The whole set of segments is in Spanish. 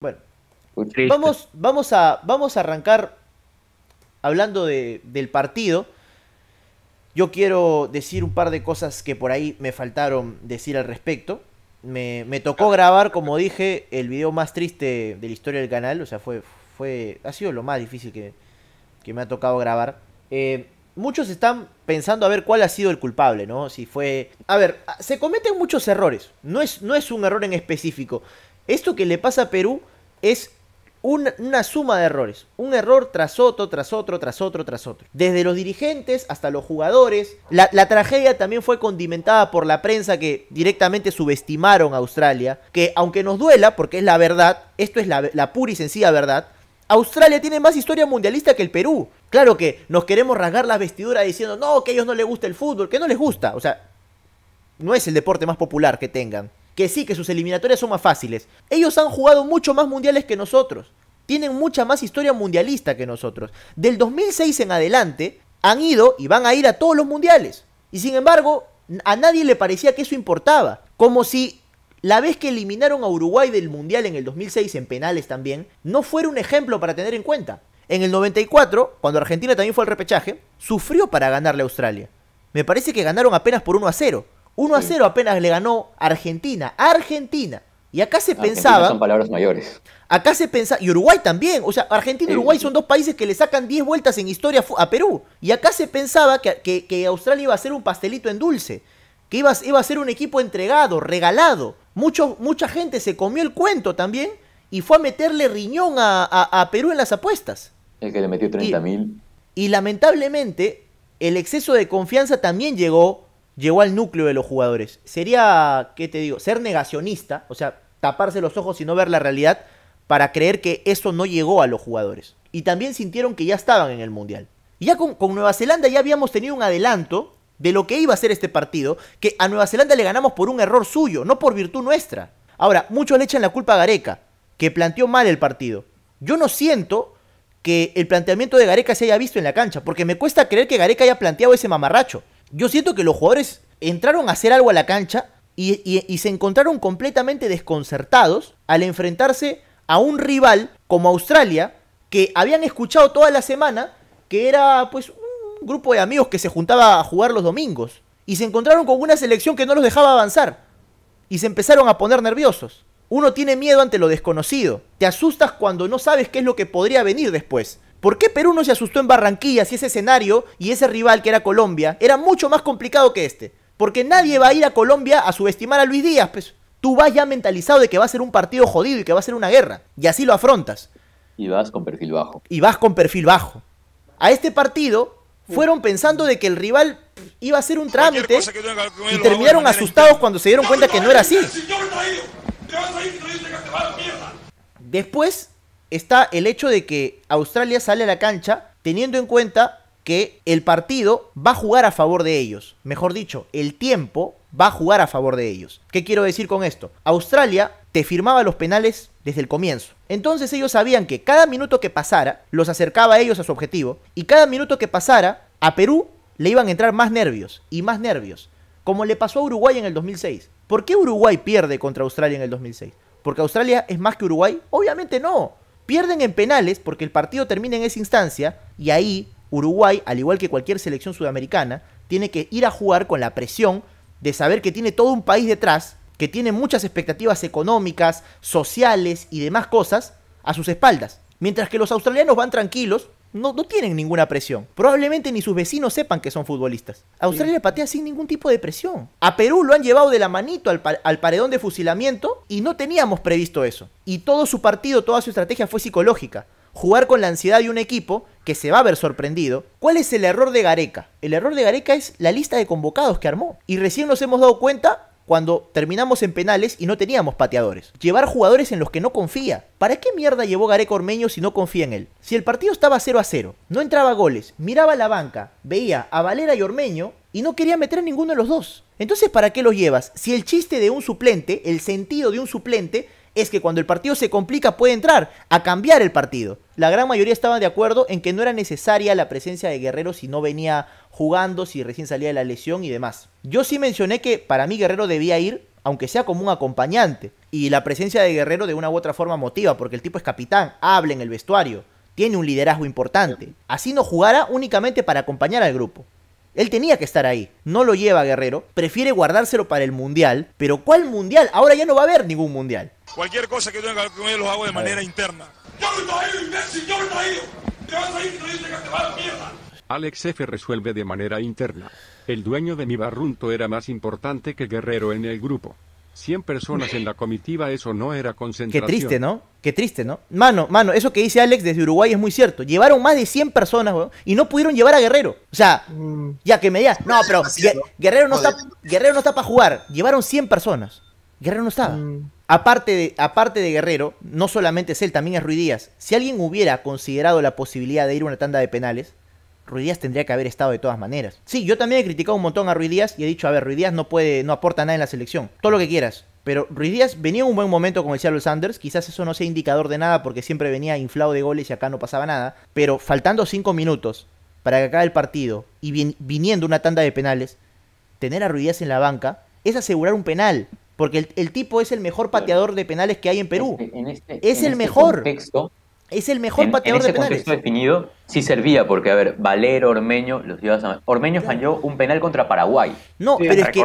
Bueno, vamos, vamos, a, vamos a arrancar hablando del partido. Yo quiero decir un par de cosas que por ahí me faltaron decir al respecto. Me, tocó grabar, como dije, el video más triste de la historia del canal. O sea, fue, fue ha sido lo más difícil que, que me ha tocado grabar. Eh, muchos están pensando a ver cuál ha sido el culpable, ¿no? Si fue... A ver, se cometen muchos errores, no es, no es un error en específico. Esto que le pasa a Perú es una, suma de errores, un error tras otro, tras otro, tras otro, tras otro. Desde los dirigentes hasta los jugadores. La, tragedia también fue condimentada por la prensa que directamente subestimaron a Australia, que aunque nos duela, porque es la verdad, esto es la, la pura y sencilla verdad, Australia tiene más historia mundialista que el Perú. Claro que nos queremos rasgar las vestiduras diciendo, no, que a ellos no les gusta el fútbol, que no les gusta. O sea, no es el deporte más popular que tengan. Que sí, que sus eliminatorias son más fáciles. Ellos han jugado mucho más mundiales que nosotros. Tienen mucha más historia mundialista que nosotros. Del 2006 en adelante han ido y van a ir a todos los mundiales. Y sin embargo, a nadie le parecía que eso importaba. Como si la vez que eliminaron a Uruguay del Mundial en el 2006 en penales también, no fuera un ejemplo para tener en cuenta. En el 94, cuando Argentina también fue al repechaje, sufrió para ganarle a Australia. Me parece que ganaron apenas por 1 a 0. 1 a 0 apenas le ganó Argentina. Argentina. Y acá se pensaba. Son palabras mayores. Acá se pensaba. Y Uruguay también. O sea, Argentina y Uruguay son dos países que le sacan 10 vueltas en historia a Perú. Y acá se pensaba que Australia iba a ser un pastelito en dulce que iba, iba a ser un equipo entregado, regalado. mucha gente se comió el cuento también y fue a meterle riñón a, Perú en las apuestas. El que le metió 30 mil. Y, lamentablemente, el exceso de confianza también llegó, llegó al núcleo de los jugadores. Sería, ¿qué te digo? Ser negacionista, o sea, taparse los ojos y no ver la realidad para creer que eso no llegó a los jugadores. Y también sintieron que ya estaban en el Mundial. Y ya con Nueva Zelanda ya habíamos tenido un adelanto de lo que iba a ser este partido, que a Nueva Zelanda le ganamos por un error suyo, no por virtud nuestra. Ahora, muchos le echan la culpa a Gareca, que planteó mal el partido. Yo no siento que el planteamiento de Gareca se haya visto en la cancha, porque me cuesta creer que Gareca haya planteado ese mamarracho. Yo siento que los jugadores entraron a hacer algo a la cancha y, y se encontraron completamente desconcertados al enfrentarse a un rival como Australia, que habían escuchado toda la semana que era pues grupo de amigos que se juntaba a jugar los domingos y se encontraron con una selección que no los dejaba avanzar y se empezaron a poner nerviosos. Uno tiene miedo ante lo desconocido, te asustas cuando no sabes qué es lo que podría venir después. ¿Por qué Perú no se asustó en Barranquilla si ese escenario y ese rival que era Colombia era mucho más complicado que este? Porque nadie va a ir a Colombia a subestimar a Luis Díaz, pues. tú vas ya mentalizado de que va a ser un partido jodido y que va a ser una guerra, y así lo afrontas. Y vas con perfil bajo. Y vas con perfil bajo. A este partido fueron pensando de que el rival iba a ser un trámite y terminaron asustados cuando se dieron cuenta que no era así. Después está el hecho de que Australia sale a la cancha teniendo en cuenta que el partido va a jugar a favor de ellos. Mejor dicho, el tiempo va a jugar a favor de ellos. ¿Qué quiero decir con esto? Australia te firmaba los penales desde el comienzo. Entonces ellos sabían que cada minuto que pasara los acercaba a ellos a su objetivo y cada minuto que pasara a Perú le iban a entrar más nervios y más nervios, como le pasó a Uruguay en el 2006. ¿Por qué Uruguay pierde contra Australia en el 2006? ¿Porque Australia es más que Uruguay? Obviamente no. Pierden en penales porque el partido termina en esa instancia y ahí Uruguay, al igual que cualquier selección sudamericana, tiene que ir a jugar con la presión de saber que tiene todo un país detrás que tiene muchas expectativas económicas, sociales y demás cosas a sus espaldas. Mientras que los australianos van tranquilos, no, no tienen ninguna presión. Probablemente ni sus vecinos sepan que son futbolistas. Australia patea sin ningún tipo de presión. A Perú lo han llevado de la manito al, al paredón de fusilamiento y no teníamos previsto eso. Y todo su partido, toda su estrategia fue psicológica jugar con la ansiedad de un equipo que se va a ver sorprendido. ¿Cuál es el error de Gareca? El error de Gareca es la lista de convocados que armó. Y recién nos hemos dado cuenta cuando terminamos en penales y no teníamos pateadores. Llevar jugadores en los que no confía. ¿Para qué mierda llevó Gareca Ormeño si no confía en él? Si el partido estaba 0 a 0, no entraba goles, miraba la banca, veía a Valera y Ormeño y no quería meter a ninguno de los dos. Entonces, ¿para qué los llevas? Si el chiste de un suplente, el sentido de un suplente es que cuando el partido se complica puede entrar a cambiar el partido. La gran mayoría estaba de acuerdo en que no era necesaria la presencia de Guerrero si no venía jugando, si recién salía de la lesión y demás. Yo sí mencioné que para mí Guerrero debía ir, aunque sea como un acompañante. Y la presencia de Guerrero de una u otra forma motiva, porque el tipo es capitán, habla en el vestuario, tiene un liderazgo importante. Así no jugará únicamente para acompañar al grupo. Él tenía que estar ahí. No lo lleva Guerrero. Prefiere guardárselo para el Mundial. Pero ¿cuál Mundial? Ahora ya no va a haber ningún Mundial. Cualquier cosa que tenga que ver lo hago de manera interna. Yo vas a ir y que te a Alex F. resuelve de manera interna. El dueño de mi barrunto era más importante que Guerrero en el grupo. 100 personas en la comitiva, eso no era concentración. Qué triste, ¿no? Qué triste, ¿no? Mano, mano, eso que dice Alex desde Uruguay es muy cierto. Llevaron más de 100 personas, y no pudieron llevar a Guerrero. O sea, mm. ya que me digas, no, pero Guerrero no, está, Guerrero no está para jugar. Llevaron 100 personas. Guerrero no estaba. Mm. Aparte de, aparte de Guerrero, no solamente es él, también es Ruiz Díaz. Si alguien hubiera considerado la posibilidad de ir a una tanda de penales, Ruiz Díaz tendría que haber estado de todas maneras. Sí, yo también he criticado un montón a Ruiz Díaz y he dicho, a ver, Ruiz Díaz no puede, no aporta nada en la selección. Todo lo que quieras. Pero Ruiz Díaz venía en un buen momento con el Seattle Sanders, quizás eso no sea indicador de nada porque siempre venía inflado de goles y acá no pasaba nada. Pero faltando cinco minutos para que acabe el partido y viniendo una tanda de penales, tener a Ruiz Díaz en la banca es asegurar un penal. Porque el, tipo es el mejor pateador de penales que hay en Perú. Este, este, este es el mejor. es el mejor pateador pateador en ese contexto definido sí servía, porque, a ver, Valero, Ormeño, los dio a... Ormeño falló un penal contra Paraguay. No, pero es que,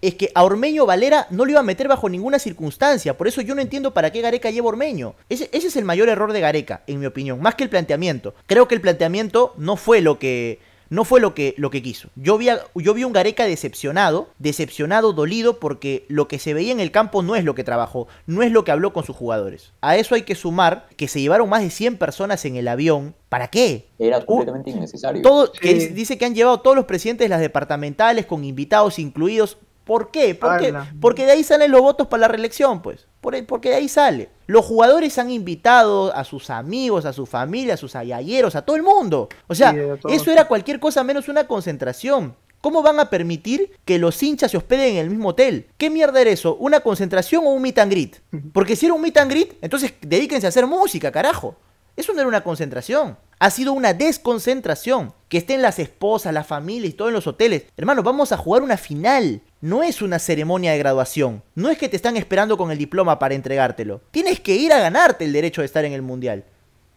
es, que, a Ormeño Valera no le iba a meter bajo ninguna circunstancia. Por eso yo no entiendo para qué Gareca lleva Ormeño. ese es el mayor error de Gareca, en mi opinión, más que el planteamiento. Creo que el planteamiento no fue lo que no fue lo que, lo que quiso. Yo vi, yo vi un Gareca decepcionado, decepcionado, dolido, porque lo que se veía en el campo no es lo que trabajó, no es lo que habló con sus jugadores. A eso hay que sumar que se llevaron más de 100 personas en el avión. ¿Para qué? Era uh, completamente innecesario. Todo, dice que han llevado todos los presidentes de las departamentales, con invitados incluidos, ¿Por qué? Porque, de ahí salen los votos para la reelección, pues. porque de ahí sale. Los jugadores han invitado a sus amigos, a su familia, a sus ayayeros, a todo el mundo. O sea, eso era cualquier cosa menos una concentración. ¿Cómo van a permitir que los hinchas se hospeden en el mismo hotel? ¿Qué mierda era eso? ¿Una concentración o un meet and greet? Porque si era un meet and greet, entonces dedíquense a hacer música, carajo. Eso no era una concentración. Ha sido una desconcentración. Que estén las esposas, Las familias y todo en los hoteles. Hermano, vamos a jugar una final. No es una ceremonia de graduación. No es que te están esperando con el diploma para entregártelo. Tienes que ir a ganarte el derecho de estar en el Mundial.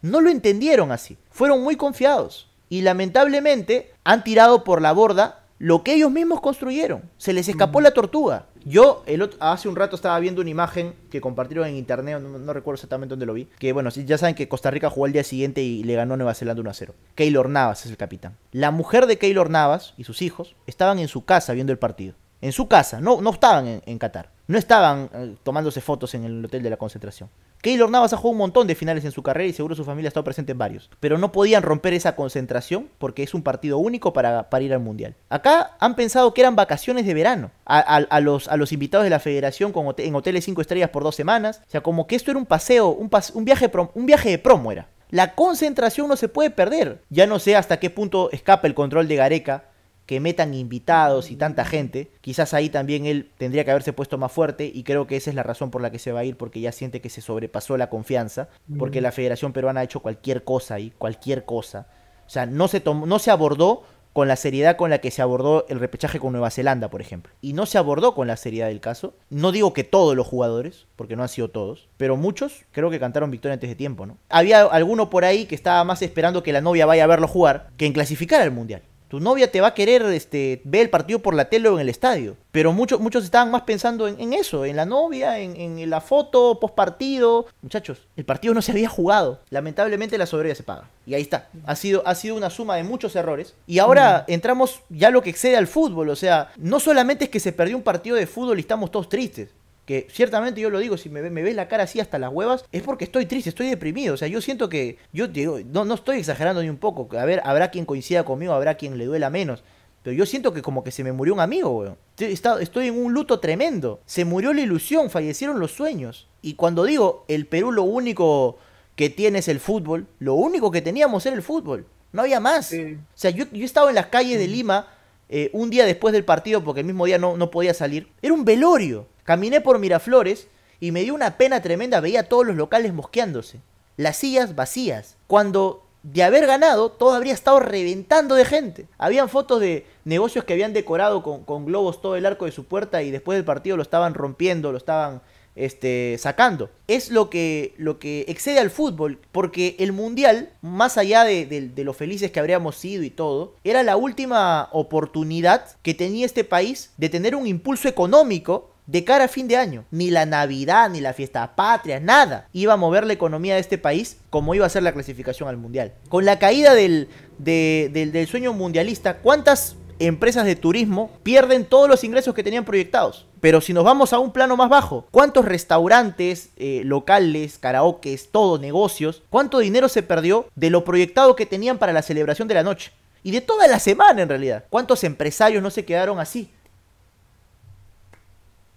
No lo entendieron así. Fueron muy confiados. Y lamentablemente han tirado por la borda lo que ellos mismos construyeron. Se les escapó mm. la tortuga. Yo hace un rato estaba viendo una imagen que compartieron en internet, no, recuerdo exactamente dónde lo vi, que bueno, ya saben que Costa Rica jugó al día siguiente y le ganó Nueva Zelanda 1 0. Keylor Navas es el capitán. La mujer de Keylor Navas y sus hijos estaban en su casa viendo el partido en su casa, no, no estaban en, Qatar, no estaban eh, tomándose fotos en el hotel de la concentración. Keylor Navas ha jugado un montón de finales en su carrera y seguro su familia ha estado presente en varios. Pero no podían romper esa concentración porque es un partido único para, para ir al Mundial. Acá han pensado que eran vacaciones de verano a, los, a los, invitados de la federación en hoteles 5 estrellas por dos semanas. O sea, como que esto era un paseo, un, viaje, prom, un viaje de promo era. La concentración no se puede perder. Ya no sé hasta qué punto escapa el control de Gareca que metan invitados y tanta mm. gente, quizás ahí también él tendría que haberse puesto más fuerte y creo que esa es la razón por la que se va a ir, porque ya siente que se sobrepasó la confianza, porque mm. la Federación Peruana ha hecho cualquier cosa ahí, cualquier cosa. O sea, no se, no se abordó con la seriedad con la que se abordó el repechaje con Nueva Zelanda, por ejemplo. Y no se abordó con la seriedad del caso. No digo que todos los jugadores, porque no han sido todos, pero muchos creo que cantaron victoria antes de tiempo, ¿no? Había alguno por ahí que estaba más esperando que la novia vaya a verlo jugar que en clasificar al Mundial. Tu novia te va a querer este, ver el partido por la tele o en el estadio. Pero muchos, muchos estaban más pensando en, eso, en la novia, en, la foto, post partido. Muchachos, el partido no se había jugado. Lamentablemente la soberbia se paga. Y ahí está. Ha sido, ha sido una suma de muchos errores. Y ahora entramos ya lo que excede al fútbol. O sea, no solamente es que se perdió un partido de fútbol y estamos todos tristes que ciertamente yo lo digo, si me, me ves la cara así hasta las huevas, es porque estoy triste, estoy deprimido. O sea, yo siento que, yo digo, no, estoy exagerando ni un poco. A ver, habrá quien coincida conmigo, habrá quien le duela menos. Pero yo siento que como que se me murió un amigo, weón. Estoy en un luto tremendo. Se murió la ilusión, fallecieron los sueños. Y cuando digo, el Perú lo único que tiene es el fútbol, lo único que teníamos era el fútbol. No había más. O sea, yo, yo, he estado en las calles de Lima eh, un día después del partido porque el mismo día no, no podía salir. Era un velorio. Caminé por Miraflores y me dio una pena tremenda, veía todos los locales mosqueándose, las sillas vacías, cuando de haber ganado todo habría estado reventando de gente. Habían fotos de negocios que habían decorado con, globos todo el arco de su puerta y después del partido lo estaban rompiendo, lo estaban este, sacando. Es lo que, lo que excede al fútbol, porque el Mundial, más allá de, de, lo felices que habríamos sido y todo, era la última oportunidad que tenía este país de tener un impulso económico de cara a fin de año. Ni la Navidad, ni la fiesta patria, nada iba a mover la economía de este país como iba a ser la clasificación al Mundial. Con la caída del, del, sueño mundialista, ¿cuántas empresas de turismo pierden todos los ingresos que tenían proyectados? Pero si nos vamos a un plano más bajo, ¿cuántos restaurantes, eh, locales, karaokes, todo, negocios, cuánto dinero se perdió de lo proyectado que tenían para la celebración de la noche? Y de toda la semana en realidad. ¿Cuántos empresarios no se quedaron así?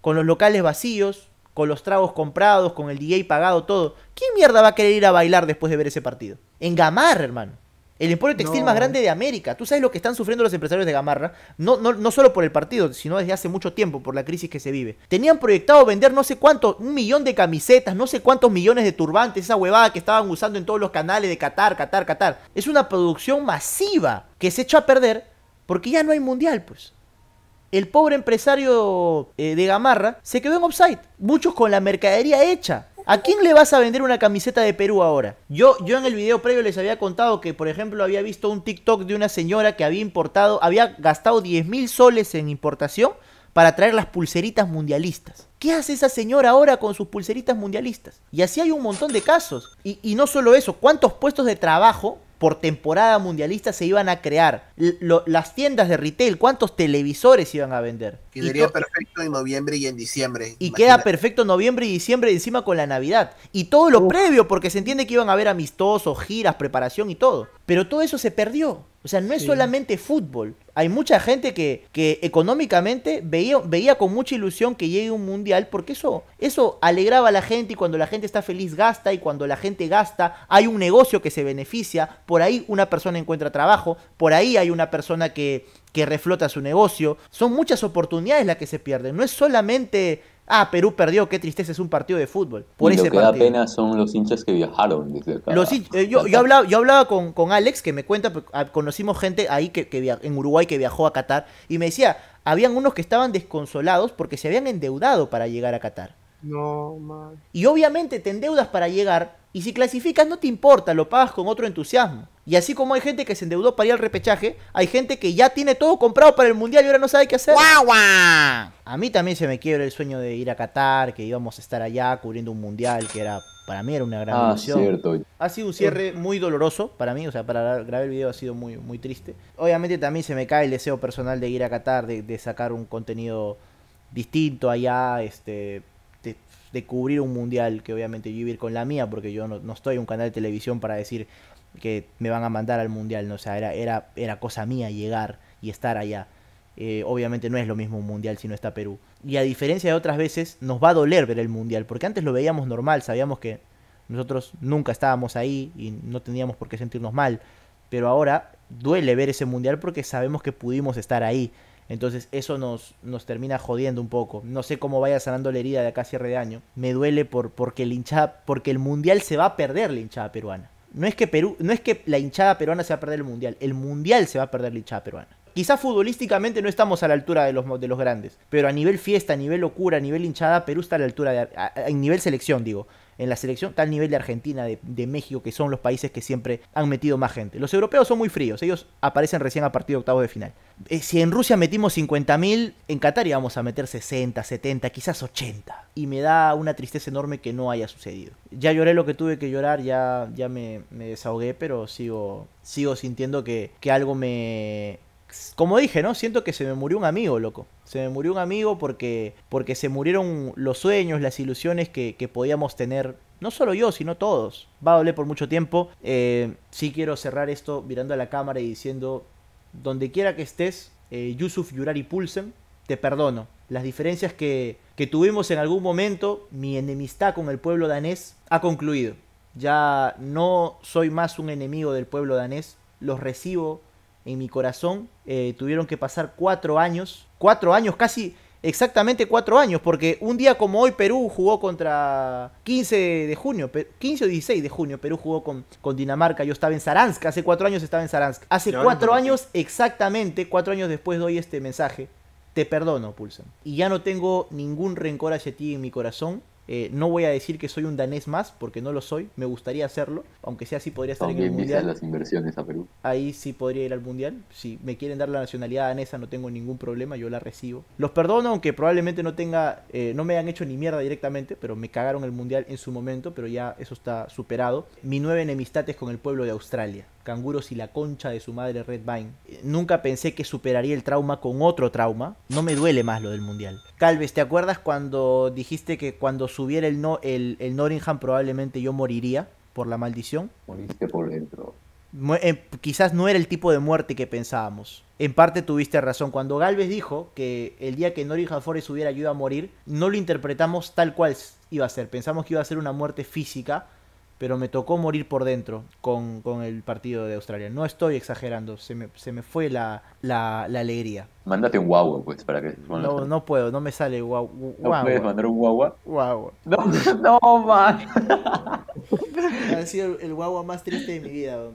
con los locales vacíos, con los tragos comprados, con el DJ pagado, todo. ¿Quién mierda va a querer ir a bailar después de ver ese partido? En Gamarra, hermano. El emporio textil más grande de América. Tú sabes lo que están sufriendo los empresarios de Gamarra. No, no, solo por el partido, sino desde hace mucho tiempo, por la crisis que se vive. Tenían proyectado vender no sé cuánto, un millón de camisetas, no sé cuántos millones de turbantes, esa huevada que estaban usando en todos los canales de Qatar, Qatar, Qatar. Es una producción masiva que se echó a perder porque ya no hay mundial, pues el pobre empresario eh, de Gamarra se quedó en offside. Muchos con la mercadería hecha. ¿A quién le vas a vender una camiseta de Perú ahora? Yo, yo en el video previo les había contado que, por ejemplo, había visto un TikTok de una señora que había importado, había gastado 10 mil soles en importación para traer las pulseritas mundialistas. ¿Qué hace esa señora ahora con sus pulseritas mundialistas? Y así hay un montón de casos. y no solo eso, ¿cuántos puestos de trabajo por temporada mundialista se iban a crear, las tiendas de retail, cuántos televisores iban a vender y Quedaría perfecto en noviembre y en diciembre. Y queda perfecto noviembre y diciembre, encima con la Navidad. Y todo lo previo, porque se entiende que iban a haber amistosos, giras, preparación y todo. Pero todo eso se perdió. O sea, no es solamente fútbol. Hay mucha gente que, económicamente veía, veía con mucha ilusión que llegue un mundial porque eso, eso alegraba a la gente y cuando la gente está feliz gasta y cuando la gente gasta hay un negocio que se beneficia, por ahí una persona encuentra trabajo, por ahí hay una persona que, que reflota su negocio. Son muchas oportunidades las que se pierden. No es solamente Ah, Perú perdió, qué tristeza, es un partido de fútbol. Por y lo que pena son los hinchas que viajaron desde acá. Eh, yo, hablaba, yo hablaba con, Alex, que me cuenta, ah, conocimos gente ahí que, en Uruguay que viajó a Qatar, y me decía, habían unos que estaban desconsolados porque se habían endeudado para llegar a Qatar. No, Y obviamente te endeudas para llegar y si clasificas no te importa, lo pagas con otro entusiasmo. Y así como hay gente que se endeudó para ir al repechaje, hay gente que ya tiene todo comprado para el mundial y ahora no sabe qué hacer. ¡Guau, A mí también se me quiebra el sueño de ir a Qatar, que íbamos a estar allá cubriendo un mundial que era para mí era una gran ah, Ha sido un cierre muy doloroso para mí, o sea, para grabar el video ha sido muy, muy triste. Obviamente también se me cae el deseo personal de ir a Qatar, de, de sacar un contenido distinto allá, este de cubrir un mundial, que obviamente yo con la mía, porque yo no, estoy en un canal de televisión para decir que me van a mandar al mundial, ¿no? o sea, era, era, era cosa mía llegar y estar allá. Eh, obviamente no es lo mismo un mundial si no está Perú. Y a diferencia de otras veces, nos va a doler ver el mundial, porque antes lo veíamos normal, sabíamos que nosotros nunca estábamos ahí y no teníamos por qué sentirnos mal, pero ahora duele ver ese mundial porque sabemos que pudimos estar ahí. Entonces eso nos, nos termina jodiendo un poco. No sé cómo vaya sanando la herida de acá cierre de año. Me duele por, porque, el hinchada, porque el mundial se va a perder la hinchada peruana. No es, que Perú, no es que la hinchada peruana se va a perder el mundial, el mundial se va a perder la hinchada peruana. Quizá futbolísticamente no estamos a la altura de los, de los grandes, pero a nivel fiesta, a nivel locura, a nivel hinchada, Perú está a la altura, de, a nivel selección digo, en la selección, tal nivel de Argentina, de, México, que son los países que siempre han metido más gente. Los europeos son muy fríos, ellos aparecen recién a partir de octavos de final. Eh, si en Rusia metimos 50.000, en Qatar íbamos a meter 60, 70, quizás 80. Y me da una tristeza enorme que no haya sucedido. Ya lloré lo que tuve que llorar, ya, ya me, me desahogué, pero sigo, sigo sintiendo que, que algo me, como dije, ¿no? Siento que se me murió un amigo, loco. Se me murió un amigo porque, porque se murieron los sueños, las ilusiones que, podíamos tener. No solo yo, sino todos. Va a hablar por mucho tiempo. Eh, sí quiero cerrar esto mirando a la cámara y diciendo, donde quiera que estés, eh, Yusuf Yurari Pulsen, te perdono. Las diferencias que, que tuvimos en algún momento, mi enemistad con el pueblo danés, ha concluido. Ya no soy más un enemigo del pueblo danés, los recibo en mi corazón. Eh, tuvieron que pasar cuatro años, cuatro años, casi exactamente cuatro años, porque un día como hoy Perú jugó contra 15 de junio, 15 o 16 de junio, Perú jugó con, Dinamarca, yo estaba en Saransk, hace cuatro años estaba en Saransk. Hace cuatro años exactamente, cuatro años después doy este mensaje, te perdono, Pulsen. Y ya no tengo ningún rencor hacia ti en mi corazón. Eh, no voy a decir que soy un danés más, porque no lo soy, me gustaría hacerlo, aunque sea así podría estar en el Mundial. Ahí sí podría ir al Mundial, si me quieren dar la nacionalidad danesa no tengo ningún problema, yo la recibo. Los perdono, aunque probablemente no tenga, eh, no me han hecho ni mierda directamente, pero me cagaron el Mundial en su momento, pero ya eso está superado. Mi nueve enemistades con el pueblo de Australia. Canguros y la concha de su madre Red Vine. Eh, nunca pensé que superaría el trauma con otro trauma. No me duele más lo del Mundial. Calves, ¿te acuerdas cuando dijiste que cuando subiera el, no, el, probablemente yo moriría por la maldición? Moriste por dentro. Eh, quizás no era el tipo de muerte que pensábamos. En parte tuviste razón. Cuando Galvez dijo que el día que Nottingham Forest hubiera ido a morir, no lo interpretamos tal cual iba a ser. Pensamos que iba a ser una muerte física pero me tocó morir por dentro con, con el partido de Australia. No estoy exagerando, se me, se me fue la, la, la alegría. Mándate un guagua, pues, para que... No, no puedo, no me sale guagua. ¿No puedes mandar un guagua? Guagua. No, no, man. Ha sido el guagua más triste de mi vida,